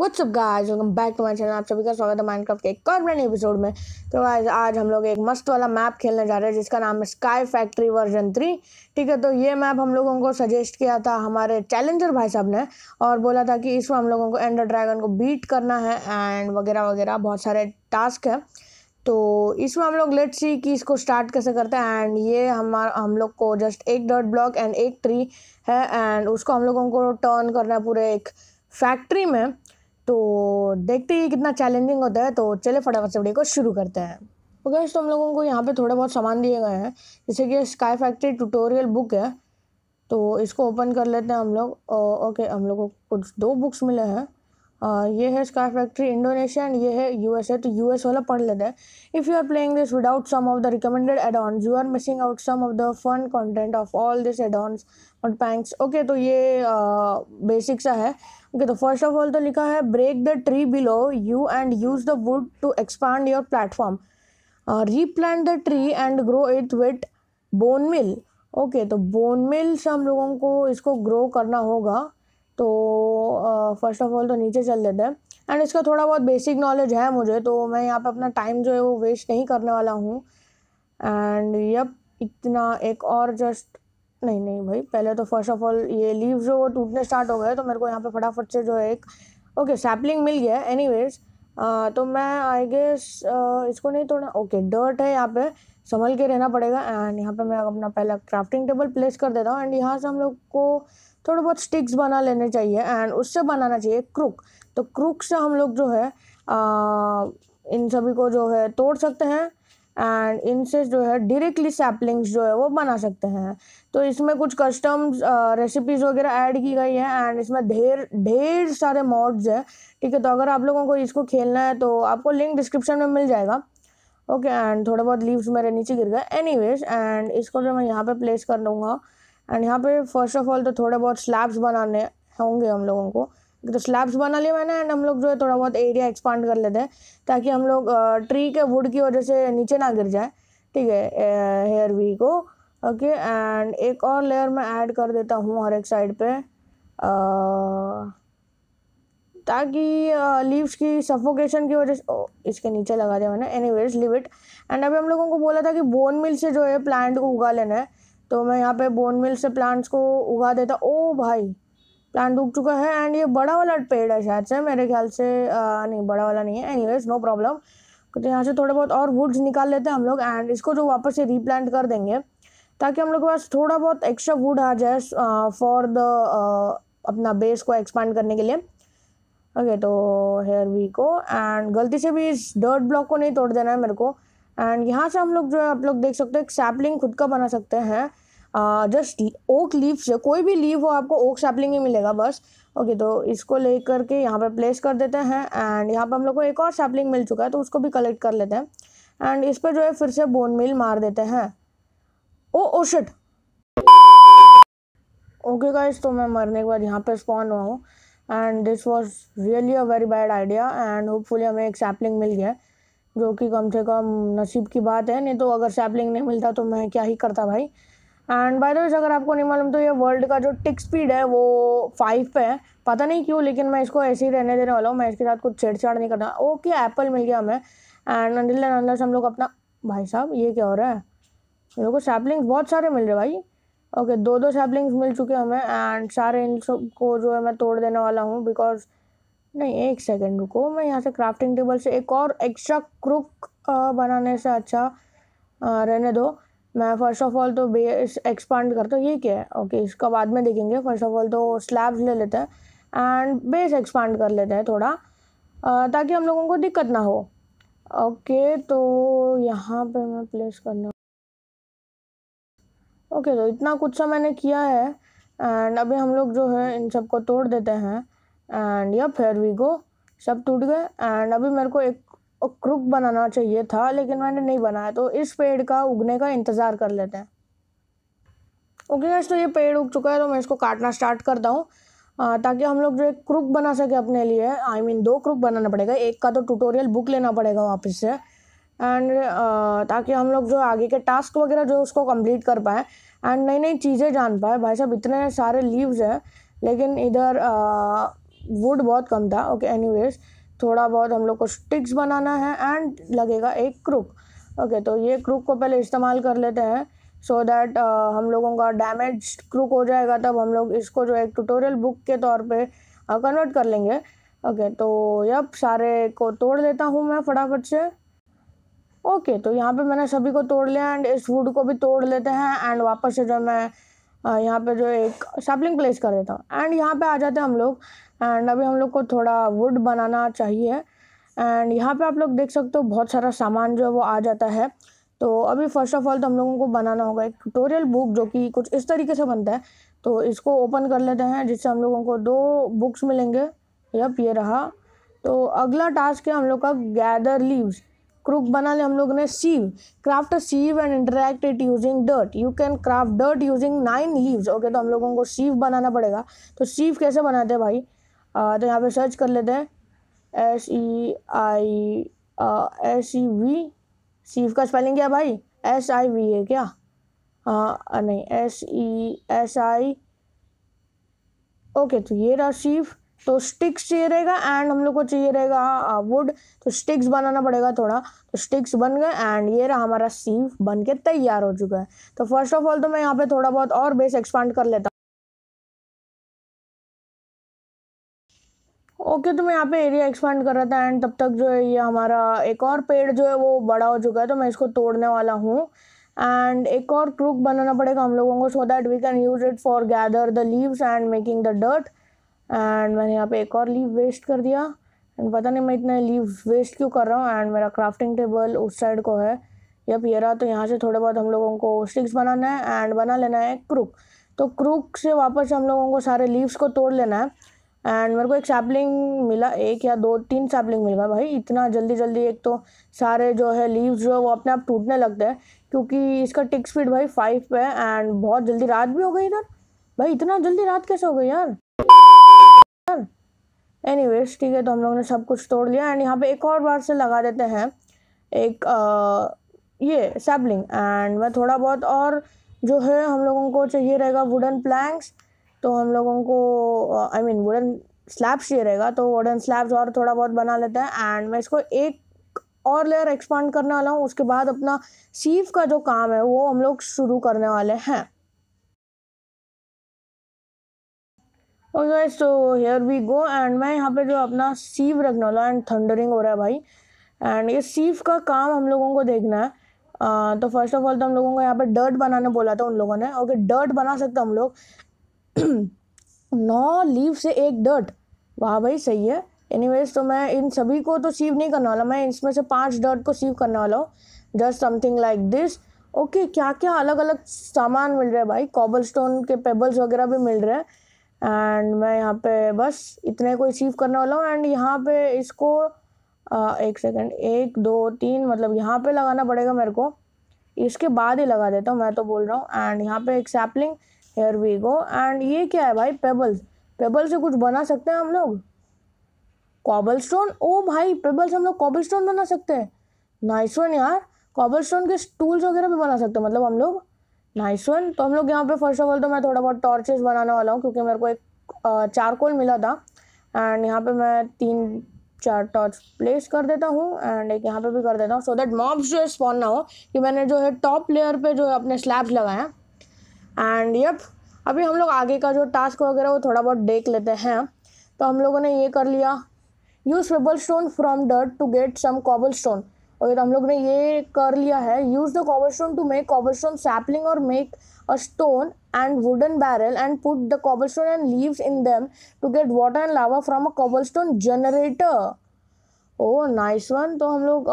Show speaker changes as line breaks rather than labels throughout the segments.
up guys? Welcome back to my channel. आप सभी का स्वागत है माइनक्राफ्ट के एक और नए एपिसोड में तो गाइस आज हम लोग एक मस्त वाला मैप खेलने जा रहे हैं जिसका नाम है स्काई फैक्ट्री वर्जन थ्री ठीक है तो ये मैप हम लोगों को सजेस्ट किया था हमारे चैलेंजर भाई साहब ने और बोला था कि इसमें हम लोगों को एंडर ड्रैगन को बीट करना है एंड वगैरह वगैरह बहुत सारे टास्क हैं तो इसमें हम लोग लेट्स सी कि इसको स्टार्ट कैसे करते हैं एंड ये हमारा हम लोग को जस्ट एक डॉट ब्लॉक एंड एक ट्री है एंड उसको हम लोगों को टर्न करना है पूरे एक फैक्ट्री में तो देखते ही कितना चैलेंजिंग होता है तो चले फटाफट से वीडियो को शुरू करते हैं तो गैस तो हम लोगों को यहाँ पे थोड़े बहुत सामान दिए गए हैं जैसे कि स्काई फैक्ट्री ट्यूटोरियल बुक है तो इसको ओपन कर लेते हैं हम लोग ओके हम लोग को कुछ दो बुक्स मिले हैं आ, ये है स्काई फैक्ट्री इंडोनेशिया एंड ये है यू तो यू वाला पढ़ लेते हैं if you are playing this without some of the recommended addons you are missing out some of the fun content of all this addons और पैंक्स ओके तो ये बेसिक सा है ओके तो फर्स्ट ऑफ ऑल तो लिखा है break the tree below you and use the wood to expand your platform replant the tree and grow it with bone meal okay तो बोन मिल से हम लोगों को इसको ग्रो करना होगा तो फर्स्ट ऑफ ऑल तो नीचे चल देते हैं एंड इसका थोड़ा बहुत बेसिक नॉलेज है मुझे तो मैं यहाँ पे अपना टाइम जो है वो वेस्ट नहीं करने वाला हूँ एंड यप इतना एक और जस्ट नहीं नहीं भाई पहले तो फर्स्ट ऑफ ऑल ये लीव जो वो टूटने स्टार्ट हो गए तो मेरे को यहाँ पे फटाफट से जो है एक ओके सैपलिंग मिल गया वेज़ तो मैं आई गेस इसको नहीं तोड़ना ओके डर्ट है यहाँ पे संभल के रहना पड़ेगा एंड यहाँ पे मैं अपना पहला क्राफ्टिंग टेबल प्लेस कर देता हूँ एंड यहाँ से हम लोग को थोड़े बहुत स्टिक्स बना लेने चाहिए एंड उससे बनाना चाहिए क्रुक तो क्रुक से हम लोग जो है आ, इन सभी को जो है तोड़ सकते हैं एंड इनसे जो है डायरेक्टली सैपलिंग्स जो है वो बना सकते हैं तो इसमें कुछ कस्टम्स रेसिपीज़ वगैरह ऐड की गई है एंड इसमें ढेर ढेर सारे मॉड्स हैं ठीक है तो अगर आप लोगों को इसको खेलना है तो आपको लिंक डिस्क्रिप्शन में मिल जाएगा ओके एंड थोड़े बहुत लीव्स मेरे नीचे गिर गए एनी एंड इसको जो मैं यहाँ पर प्लेस कर लूँगा एंड यहाँ पर फर्स्ट ऑफ ऑल तो थोड़े बहुत स्लैब्स बनाने होंगे हम लोगों को तो स्लैब्स बना लिए मैंने एंड हम लोग जो है थोड़ा बहुत एरिया एक्सपांड कर लेते हैं ताकि हम लोग ट्री के वुड की वजह से नीचे ना गिर जाए ठीक है here we go okay and एक और लेयर मैं ऐड कर देता हूँ हर एक साइड पे ताकि लीव्स की सफोकेशन की वजह से इसके नीचे लगा दिया मैंने anyways leave it and अभी हम लोगों को बोला था कि बोन मिल से जो है प्लांट को उगा लेना है तो मैं यहाँ पे बोन मिल से प्लांट्स को उगा देता ओ भाई प्लांट उग चुका है एंड ये बड़ा वाला पेड़ है शायद से मेरे ख्याल से आ, नहीं बड़ा वाला नहीं है एनीवेज नो प्रॉब्लम तो यहाँ से थोड़े बहुत और वुड्स निकाल लेते हैं हम लोग एंड इसको जो वापस से रीप्लांट कर देंगे ताकि हम लोग के पास थोड़ा बहुत एक्स्ट्रा वुड आ जाए फॉर द अपना बेस को एक्सपांड करने के लिए ओके okay, तो हेयर वी को एंड गलती से भी इस डर्ट ब्लॉक को नहीं तोड़ देना है मेरे को एंड यहाँ से हम लोग जो है आप लोग देख सकते हैं एक सैपलिंग खुद का बना सकते हैं जस्ट ओक लीव से कोई भी लीव हो आपको ओक सैपलिंग ही मिलेगा बस ओके okay, तो इसको ले करके यहाँ पर प्लेस कर देते हैं एंड यहाँ पर हम लोग को एक और सैपलिंग मिल चुका है तो उसको भी कलेक्ट कर लेते हैं एंड इस पर जो है फिर से बोन मिल मार देते हैं oh oh shit okay guys तो मैं मरने के बाद यहाँ पे स्पॉन हुआ हूँ and this was really a very bad idea and hopefully हमें एक सैपलिंग मिल गया जो कि कम से कम नसीब की बात है नहीं तो अगर सैपलिंग नहीं मिलता तो मैं क्या ही करता भाई एंड बाय द वे अगर आपको नहीं मालूम तो ये वर्ल्ड का जो टिक स्पीड है वो फाइव पे है पता नहीं क्यों लेकिन मैं इसको ऐसे ही रहने देने वाला हूँ मैं इसके साथ कुछ छेड़छाड़ नहीं करना ओके एप्पल मिल गया हमें एंड अनिल अनलस हम लोग अपना भाई साहब ये क्या हो रहा है मेरे को सैपलिंग्स बहुत सारे मिल रहे भाई ओके दो दो सैपलिंग्स मिल चुके हमें एंड सारे इन सब को जो है मैं तोड़ देने वाला हूँ बिकॉज नहीं एक सेकेंड रुको मैं यहाँ से क्राफ्टिंग टेबल से एक और एक्स्ट्रा क्रुक बनाने से अच्छा रहने दो मैं फर्स्ट ऑफ ऑल तो बेस एक्सपांड करता हूँ ये क्या है ओके okay, इसका बाद में देखेंगे फर्स्ट ऑफ ऑल तो स्लैब्स ले लेते हैं एंड बेस एक्सपांड कर लेते हैं थोड़ा ताकि हम लोगों को दिक्कत ना हो ओके okay, तो यहाँ पे मैं प्लेस करना ओके okay, तो इतना कुछ सा तो मैंने किया है एंड अभी हम लोग जो है इन सबको तोड़ देते हैं एंड या फिर वी गो सब टूट गए एंड अभी मेरे को एक और क्रुक बनाना चाहिए था लेकिन मैंने नहीं बनाया तो इस पेड़ का उगने का इंतज़ार कर लेते हैं ओके गैस तो ये पेड़ उग चुका है तो मैं इसको काटना स्टार्ट करता हूँ ताकि हम लोग जो एक क्रुक बना सके अपने लिए आई I मीन mean, दो क्रुक बनाना पड़ेगा एक का तो ट्यूटोरियल बुक लेना पड़ेगा वापस से एंड ताकि हम लोग जो आगे के टास्क वगैरह जो उसको कंप्लीट कर पाए एंड नई नई चीज़ें जान पाए भाई साहब इतने सारे लीव्स हैं लेकिन इधर वुड बहुत कम था ओके एनी वेज थोड़ा बहुत हम लोग को स्टिक्स बनाना है एंड लगेगा एक क्रुक ओके okay, तो ये क्रुक को पहले इस्तेमाल कर लेते हैं सो so दैट uh, हम लोगों का डैमेज क्रुक हो जाएगा तब हम लोग इसको जो एक ट्यूटोरियल बुक के तौर पे कन्वर्ट uh, कर लेंगे ओके okay, तो यब सारे को तोड़ देता हूँ मैं फटाफट से ओके okay, तो यहाँ पे मैंने सभी को तोड़ लिया एंड इस वुड को भी तोड़ लेते हैं एंड वापस से जो मैं uh, यहाँ पे जो एक सैपलिंग प्लेस कर देता हूँ एंड यहाँ पे आ जाते हैं हम लोग एंड अभी हम लोग को थोड़ा वुड बनाना चाहिए एंड यहाँ पे आप लोग देख सकते हो बहुत सारा सामान जो है वो आ जाता है तो अभी फर्स्ट ऑफ ऑल तो हम लोगों को बनाना होगा एक ट्यूटोरियल बुक जो कि कुछ इस तरीके से बनता है तो इसको ओपन कर लेते हैं जिससे हम लोगों को दो बुक्स मिलेंगे यप ये रहा तो अगला टास्क है हम लोग का गैदर लीव्स क्रुक बना ले हम लोग ने sieve craft a sieve and interact it using dirt you can craft dirt using nine leaves okay तो हम लोगों को सीव बनाना पड़ेगा तो सीव कैसे बनाते हैं भाई तो यहाँ पे सर्च कर लेते हैं S E I S E V sieve का स्पेलिंग क्या भाई एस आई वी है क्या हाँ नहीं S E S I okay तो ये रहा सीव तो स्टिक्स चाहिए रहेगा एंड हम लोग को चाहिए रहेगा वुड तो स्टिक्स बनाना पड़ेगा थोड़ा तो स्टिक्स बन गए एंड ये रहा हमारा सीव बन के तैयार हो चुका है तो फर्स्ट ऑफ ऑल तो मैं यहाँ पे थोड़ा बहुत और बेस एक्सपांड कर लेता हूँ ओके तो मैं यहाँ पे एरिया एक्सपेंड कर रहा था एंड तब तक जो है ये हमारा एक और पेड़ जो है वो बड़ा हो चुका है तो मैं इसको तोड़ने वाला हूँ एंड एक और क्रूक बनाना पड़ेगा हम लोगों को so that we can use it for gather the leaves and making the dirt and मैंने यहाँ पे एक और लीव वेस्ट कर दिया एंड पता नहीं मैं इतने लीव्स वेस्ट क्यों कर रहा हूँ एंड मेरा क्राफ्टिंग टेबल उस साइड को है या ये रहा तो यहाँ से थोड़े बहुत हम लोगों को स्टिक्स बनाना है एंड बना लेना है क्रूक तो क्रूक से वापस हम लोगों को सारे लीव्स को तोड़ लेना है एंड मेरे को एक सैपलिंग मिला एक या दो तीन सैपलिंग मिल गया भाई इतना जल्दी जल्दी एक तो सारे जो है लीव्स जो है वो अपने आप टूटने लगते हैं क्योंकि इसका टिक स्पीड भाई फाइव पे है एंड बहुत जल्दी रात भी हो गई इधर भाई इतना जल्दी रात कैसे हो गई यार यार वेज ठीक है तो हम लोगों ने सब कुछ तोड़ लिया एंड यहाँ पे एक और बार से लगा देते हैं एक आ, ये सैपलिंग एंड मैं थोड़ा बहुत और जो है हम लोगों को चाहिए रहेगा वुडन प्लैंक्स तो हम लोगों को आई मीन वुडन स्लैब्स ये रहेगा तो वुडन स्लैब्स और थोड़ा बहुत बना लेते हैं एंड मैं इसको एक और लेयर एक्सपांड करने वाला हूँ उसके बाद अपना सीव का जो काम है वो हम लोग शुरू करने वाले हैं ओके गाइस तो हेयर वी गो एंड मैं यहाँ पे जो अपना सीव रखने वाला एंड थंडरिंग हो रहा है भाई एंड ये सीव का काम हम लोगों को देखना है आ, uh, तो फर्स्ट ऑफ ऑल तो हम लोगों को यहाँ पे डर्ट बनाने बोला था उन लोगों ने ओके डर्ट बना सकते हम लोग नौ लीव से एक डर्ट वाह भाई सही है एनीवेज तो मैं इन सभी को तो सीव नहीं करने वाला मैं इसमें से पांच डर्ट को सीव करने वाला हूँ just something like this okay क्या क्या अलग अलग सामान मिल रहा है भाई कॉबल स्टोन के पेबल्स वगैरह भी मिल रहे हैं एंड मैं यहाँ पे बस इतने को रिसीव करने वाला हूँ एंड यहाँ पे इसको आ, एक सेकंड एक दो तीन मतलब यहाँ पे लगाना पड़ेगा मेरे को इसके बाद ही लगा देता हूँ मैं तो बोल रहा हूँ एंड यहाँ पे एक sapling here we go and ये क्या है भाई पेबल्स पेबल से कुछ बना सकते हैं हम लोग कॉबल स्टोन ओ भाई पेबल से हम लोग कॉबल स्टोन बना सकते हैं नाइस वन यार कॉबल स्टोन के टूल्स वगैरह भी बना सकते हैं मतलब हम लोग नाइस वन तो हम लोग यहाँ पे फर्स्ट ऑफ ऑल तो मैं थोड़ा बहुत टॉर्चेस बनाने वाला हूँ क्योंकि मेरे को एक चारकोल मिला था एंड यहाँ पे मैं तीन चार टॉर्च प्लेस कर देता हूँ एंड एक यहाँ पे भी कर देता हूँ सो दैट मॉब्स जो है स्पॉन ना हो कि मैंने जो है टॉप लेयर पे जो है अपने स्लैब्स लगाए हैं एंड यप अभी हम लोग आगे का जो टास्क वगैरह वो थोड़ा बहुत देख लेते हैं तो हम लोगों ने ये कर लिया use pebble stone from dirt to get some cobblestone okay तो हम लोग ने ये कर लिया है use the cobblestone to make cobblestone sapling और make a stone and wooden barrel and put the cobblestone and leaves in them to get water and lava from a cobblestone generator oh nice one तो हम लोग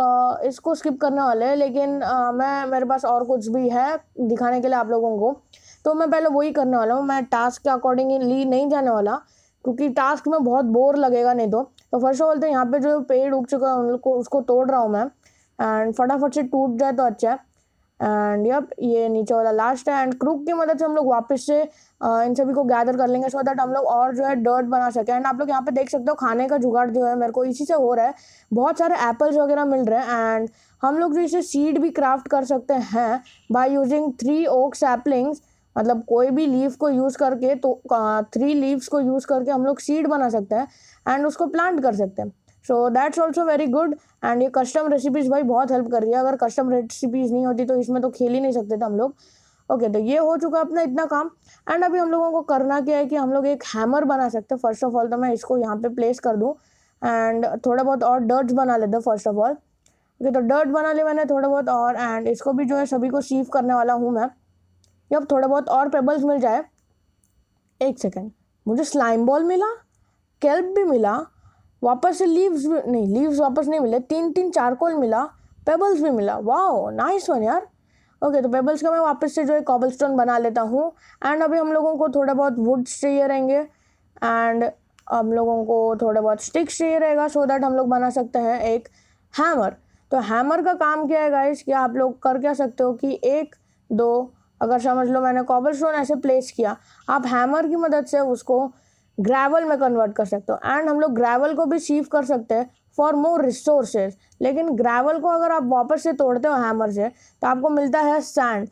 इसको skip करने वाले हैं लेकिन आ, मैं मेरे पास और कुछ भी है दिखाने के लिए आप लोगों को तो मैं पहले वही करने वाला हूँ मैं टास्क के अकॉर्डिंगली नहीं जाने वाला क्योंकि टास्क में बहुत बोर लगेगा नहीं तो तो फर्स्ट ऑफ ऑल तो यहाँ पे जो पेड़ उग चुका है उन लोग को उसको तोड़ रहा हूँ मैं एंड फटाफट से टूट जाए तो अच्छा है एंड यप ये नीचे वाला लास्ट है एंड क्रूक की मदद से हम लोग वापस से इन सभी को गैदर कर लेंगे सो दैट हम लोग और जो है डर्ट बना सकें एंड आप लोग यहाँ पे देख सकते हो खाने का जुगाड़ जो है मेरे को इसी से हो रहा है बहुत सारे एप्पल्स वगैरह मिल रहे हैं एंड हम लोग जो इसे सीड भी क्राफ्ट कर सकते हैं by using three oak saplings मतलब कोई भी लीफ को यूज़ करके तो थ्री हाँ, लीव्स को यूज़ करके हम लोग सीड बना सकते हैं एंड उसको प्लांट कर सकते हैं so that's also very good and ये कस्टम रेसिपीज़ भाई बहुत हेल्प कर रही है अगर कस्टम रेसिपीज़ नहीं होती तो इसमें तो खेल ही नहीं सकते थे हम लोग ओके okay, तो ये हो चुका अपना इतना काम एंड अभी हम लोगों को करना क्या है कि हम लोग एक हैमर बना सकते हैं फर्स्ट ऑफ ऑल तो मैं इसको यहाँ पे प्लेस कर दूँ एंड थोड़ा बहुत और डर्ट्स बना लेते हैं फर्स्ट ऑफ ऑल ओके तो डर्ट बना ले मैंने थोड़ा बहुत और एंड इसको भी जो है सभी को सीव करने वाला हूँ मैं या थोड़ा बहुत और पेबल्स मिल जाए एक सेकेंड मुझे स्लाइम बॉल मिला कैल्प भी मिला वापस से लीव्स भी नहीं लीव्स वापस नहीं मिले तीन तीन चारकोल मिला पेबल्स भी मिला वाह नाइस वन यार ओके तो पेबल्स का मैं वापस से जो है कॉबल स्टोन बना लेता हूँ एंड अभी हम लोगों को थोड़ा बहुत वुड्स चाहिए रहेंगे एंड हम लोगों को थोड़ा बहुत स्टिक्स चाहिए रहेगा सो दैट हम लोग बना सकते हैं एक हैमर तो हैमर का काम क्या है गाइस कि आप लोग कर क्या सकते हो कि एक दो अगर समझ लो मैंने कॉबल स्टोन ऐसे प्लेस किया आप हैमर की मदद से उसको ग्रेवल में कन्वर्ट कर सकते हो एंड हम लोग ग्रेवल को भी सीव कर सकते हैं फॉर मोर रिसोर्सेज लेकिन ग्रेवल को अगर आप वापस से तोड़ते हो हैमर से तो आपको मिलता है सैंड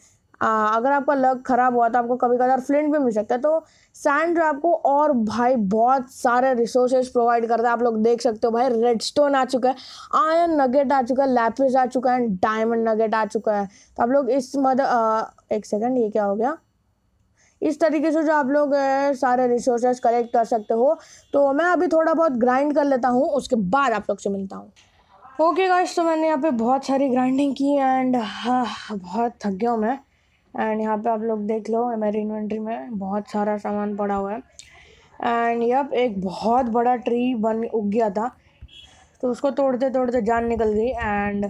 अगर आपका लग ख़राब हुआ तो आपको कभी कभार फ्लिंट भी मिल सकता है तो सैंड आपको और भाई बहुत सारे रिसोर्सेज प्रोवाइड करता है आप लोग देख सकते हो भाई रेड स्टोन आ चुका है आयन नगेट आ चुका है लैपिस आ चुका है डायमंड नगेट आ चुका है तो आप लोग इस मद आ, एक सेकंड ये क्या हो गया इस तरीके से जो आप लोग सारे रिसोर्सेज कलेक्ट कर सकते हो तो मैं अभी थोड़ा बहुत ग्राइंड कर लेता हूँ उसके बाद आप लोग से मिलता हूँ ओके गाइस तो मैंने यहाँ पे बहुत सारी ग्राइंडिंग की एंड हाँ बहुत थक गया हूँ मैं एंड यहाँ पे आप लोग देख लो मेरी इन्वेंट्री में बहुत सारा सामान पड़ा हुआ है एंड यप एक बहुत बड़ा ट्री बन उग गया था तो उसको तोड़ते तोड़ते जान निकल गई एंड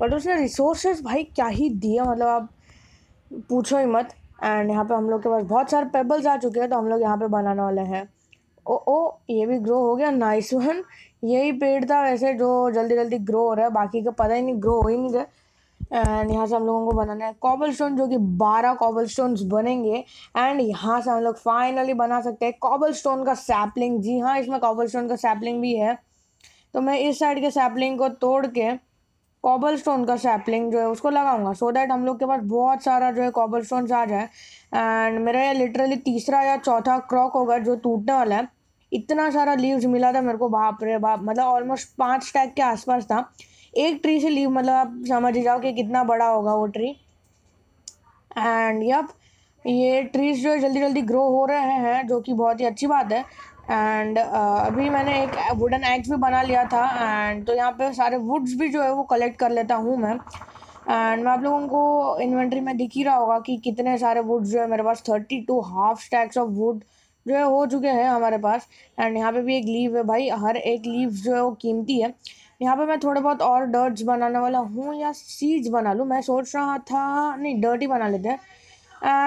बट उसने रिसोर्सेज भाई क्या ही दिया मतलब आप पूछो ही मत एंड यहाँ पे हम लोग के पास बहुत सारे पेबल्स आ चुके हैं तो हम लोग यहाँ पे बनाने वाले हैं ओ ओ ये भी ग्रो हो गया नाइस वन यही पेड़ था वैसे जो जल्दी जल्दी ग्रो हो रहा है बाकी का पता ही नहीं ग्रो हो ही नहीं रहा एंड यहाँ से हम लोगों को बनाना है कॉबल स्टोन जो कि बारह कॉबल स्टोन बनेंगे एंड यहाँ से हम लोग फाइनली बना सकते हैं कॉबल स्टोन का सैपलिंग जी हाँ इसमें कॉबल स्टोन का सैपलिंग भी है तो मैं इस साइड के सैपलिंग को तोड़ के कॉबल स्टोन का सैपलिंग जो है उसको लगाऊंगा सो so दैट हम लोग के पास बहुत सारा जो है कॉबल स्टोन आ जाए एंड मेरा ये लिटरली तीसरा या चौथा क्रॉक होगा जो टूटने वाला है इतना सारा लीव्स मिला था मेरे को बाप रे बाप मतलब ऑलमोस्ट पाँच टैग के आसपास था एक ट्री से लीव मतलब आप समझ जाओ कि कितना बड़ा होगा वो ट्री एंड यप ये ट्रीज जो है जल्दी जल्दी ग्रो हो रहे हैं जो कि बहुत ही अच्छी बात है एंड uh, अभी मैंने एक वुडन एक्स भी बना लिया था एंड तो यहाँ पे सारे वुड्स भी जो है वो कलेक्ट कर लेता हूँ मैं एंड मैं आप लोगों को इन्वेंट्री में दिख ही रहा होगा कि कितने सारे वुड्स जो है मेरे पास thirty two half stacks of wood जो है हो चुके हैं हमारे पास एंड यहाँ पे भी एक लीव है भाई हर एक लीव जो है वो कीमती है यहाँ पे मैं थोड़े बहुत और डर्ट्स बनाने वाला हूँ या सीज बना लूँ मैं सोच रहा था नहीं डर्ट ही बना लेते हैं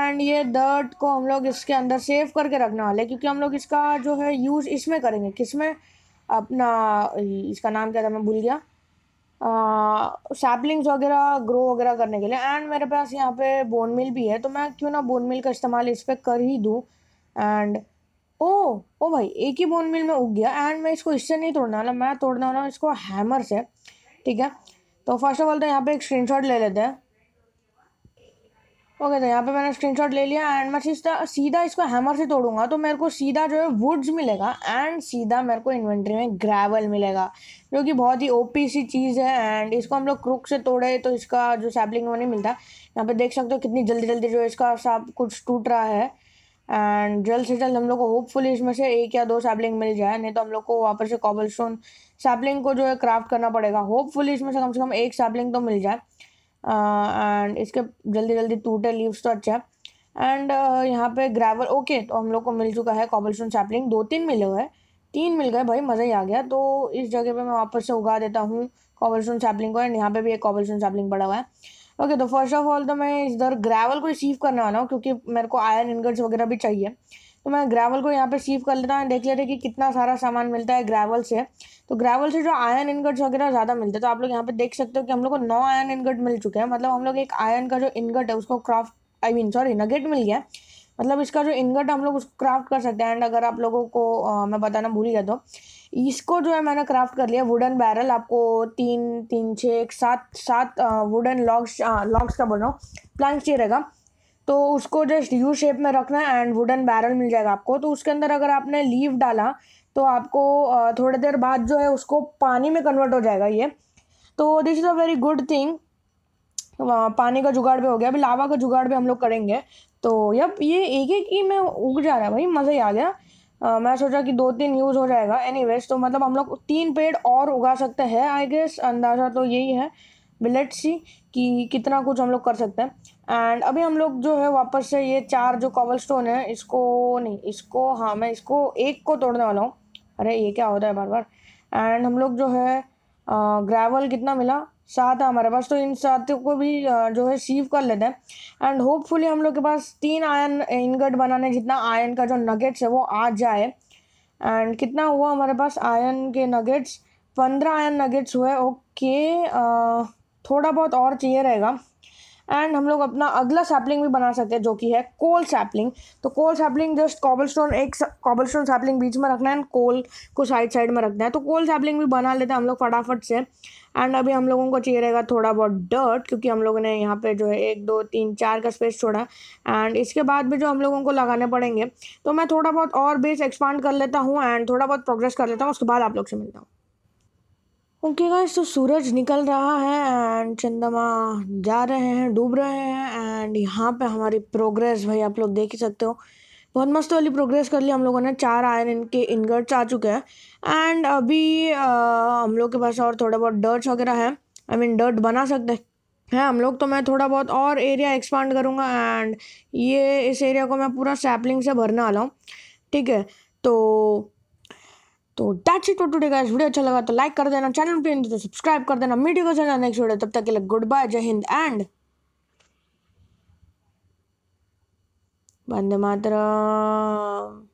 एंड ये डर्ट को हम लोग इसके अंदर सेव करके रखने वाले क्योंकि हम लोग इसका जो है यूज़ इसमें करेंगे किस में अपना इसका नाम क्या था मैं भूल गया सैपलिंग्स वगैरह ग्रो वगैरह करने के लिए एंड मेरे पास यहाँ पे बोन मिल भी है तो मैं क्यों ना बोन मिल का इस्तेमाल इस पर कर ही दूँ एंड ओ ओ भाई एक ही बोन मिल में उग गया एंड मैं इसको इससे नहीं तोड़ने वाला मैं तोड़ने वाला इसको हैमर से ठीक है तो फर्स्ट ऑफ ऑल तो यहाँ पे एक स्क्रीनशॉट ले लेते हैं ओके तो यहाँ पे मैंने स्क्रीनशॉट ले लिया एंड मैं सीधा सीधा इसको हैमर से तोड़ूंगा तो मेरे को सीधा जो है वुड्स मिलेगा एंड सीधा मेरे को इन्वेंट्री में ग्रेवल मिलेगा जो कि बहुत ही ओपी सी चीज़ है एंड इसको हम लोग क्रुक से तोड़े तो इसका जो सैपलिंग वो नहीं मिलता यहाँ पे देख सकते हो कितनी जल्दी जल्दी जो इसका सब कुछ टूट रहा है एंड जल्द से जल्द हम लोग को होपफुली इसमें से एक या दो सैपलिंग मिल जाए नहीं तो हम लोग को वापस से कॉबल स्टोन सैपलिंग को जो है क्राफ्ट करना पड़ेगा होपफुली इसमें से कम से कम एक सैपलिंग तो मिल जाए एंड uh, इसके जल्दी जल्दी टूटे लीव्स तो अच्छा है एंड uh, यहाँ पे ग्रेवल ओके okay, तो हम लोग को मिल चुका है कॉबल स्टोन सैपलिंग दो तीन मिले हुए तीन मिल गए भाई मज़ा ही आ गया तो इस जगह पर मैं वापस से उगा देता हूँ कॉबल स्टोन सैपलिंग को एंड यहाँ पर भी एक कॉबल स्टोन सैपलिंग पड़ा हुआ है ओके तो फर्स्ट ऑफ ऑल तो मैं इधर ग्रेवल को रिसीव करने वाला हूँ क्योंकि मेरे को आयरन इनगट्स वगैरह भी चाहिए तो मैं ग्रेवल को यहाँ पे रिसीव कर लेता हूँ देख लेते हैं कि कितना सारा सामान मिलता है ग्रेवल से तो ग्रेवल से जो आयरन इनगट्स वगैरह ज़्यादा मिलते हैं तो आप लोग यहाँ पे देख सकते हो कि हम लोग को नौ आयरन इनगट मिल चुके हैं मतलब हम लोग एक आयरन का जो इनगट है उसको craft I mean sorry nugget मिल गया मतलब इसका जो इनगट हम लोग उसको क्राफ्ट कर सकते हैं एंड अगर आप लोगों को आ, मैं बताना भूल गया तो इसको जो है मैंने क्राफ्ट कर लिया वुडन बैरल आपको तीन तीन छः एक सात सात वुडन लॉक्स लॉक्स का बोल रहा हूँ प्लान चाहिए रहेगा तो उसको जस्ट यू शेप में रखना है एंड वुडन बैरल मिल जाएगा आपको तो उसके अंदर अगर आपने लीव डाला तो आपको थोड़ी देर बाद जो है उसको पानी में कन्वर्ट हो जाएगा ये तो this is a very good thing पानी का जुगाड़ भी हो गया अभी लावा का जुगाड़ भी हम लोग करेंगे तो यब ये एक एक ही में उग जा रहा है भाई मज़ा ही आ गया मैं सोचा कि दो तीन यूज़ हो जाएगा एनी तो मतलब हम लोग तीन पेड़ और उगा सकते हैं आई गेस अंदाज़ा तो यही है बिलेट सी कि कितना कुछ हम लोग कर सकते हैं एंड अभी हम लोग जो है वापस से ये चार जो कॉबल स्टोन है इसको नहीं इसको हाँ मैं इसको एक को तोड़ने वाला हूँ अरे ये क्या होता है बार बार एंड हम लोग जो है ग्रेवल कितना मिला साथ है हमारे पास तो इन साथियों को भी जो है सीव कर लेते हैं एंड होपफुली हम लोग के पास तीन आयन इनगट बनाने जितना आयन का जो नगेट्स है वो आ जाए एंड कितना हुआ हमारे पास आयन के नगेट्स पंद्रह आयन नगेट्स हुए ओके थोड़ा बहुत और चाहिए रहेगा एंड हम लोग अपना अगला सैपलिंग भी बना सकते हैं जो कि है कोल सैपलिंग तो coal sapling just cobblestone एक कॉबल स्टोन सैपलिंग बीच में रखना है एंड कोल को साइड साइड में रखना है तो कोल सैपलिंग भी बना लेते हैं हम लोग फटाफट से एंड अभी हम लोगों को चाहिए रहेगा थोड़ा बहुत डर्ट क्योंकि हम लोगों ने यहाँ पे जो है एक दो तीन चार का स्पेस छोड़ा एंड इसके बाद भी जो हम लोगों को लगाने पड़ेंगे तो मैं थोड़ा बहुत और बेस एक्सपांड कर लेता हूँ एंड थोड़ा बहुत प्रोग्रेस कर लेता हूँ उसके बाद आप लोग से मिलता हूँ ओके गाइस तो सूरज निकल रहा है एंड चंद्रमा जा रहे हैं डूब रहे हैं एंड यहाँ पे हमारी प्रोग्रेस भाई आप लोग देख ही सकते हो बहुत मस्त वाली प्रोग्रेस कर ली हम लोगों ने चार आयरन इनके इनगर्ट्स आ चुके हैं एंड अभी आ, हम लोग के पास और थोड़ा बहुत डर्ट्स वगैरह है आई मीन डर्ट बना सकते हैं हम लोग तो मैं थोड़ा बहुत और एरिया एक्सपांड करूँगा एंड ये इस एरिया को मैं पूरा सैपलिंग से भरने वाला हूँ ठीक है तो तो दैट्स इट टुडे का वीडियो अच्छा लगा तो लाइक कर देना चैनल पे तो सब्सक्राइब कर देना मीडियो को जाना नेक्स्ट वीडियो तब तक के लिए गुड बाय जय हिंद एंड बंदे मातरम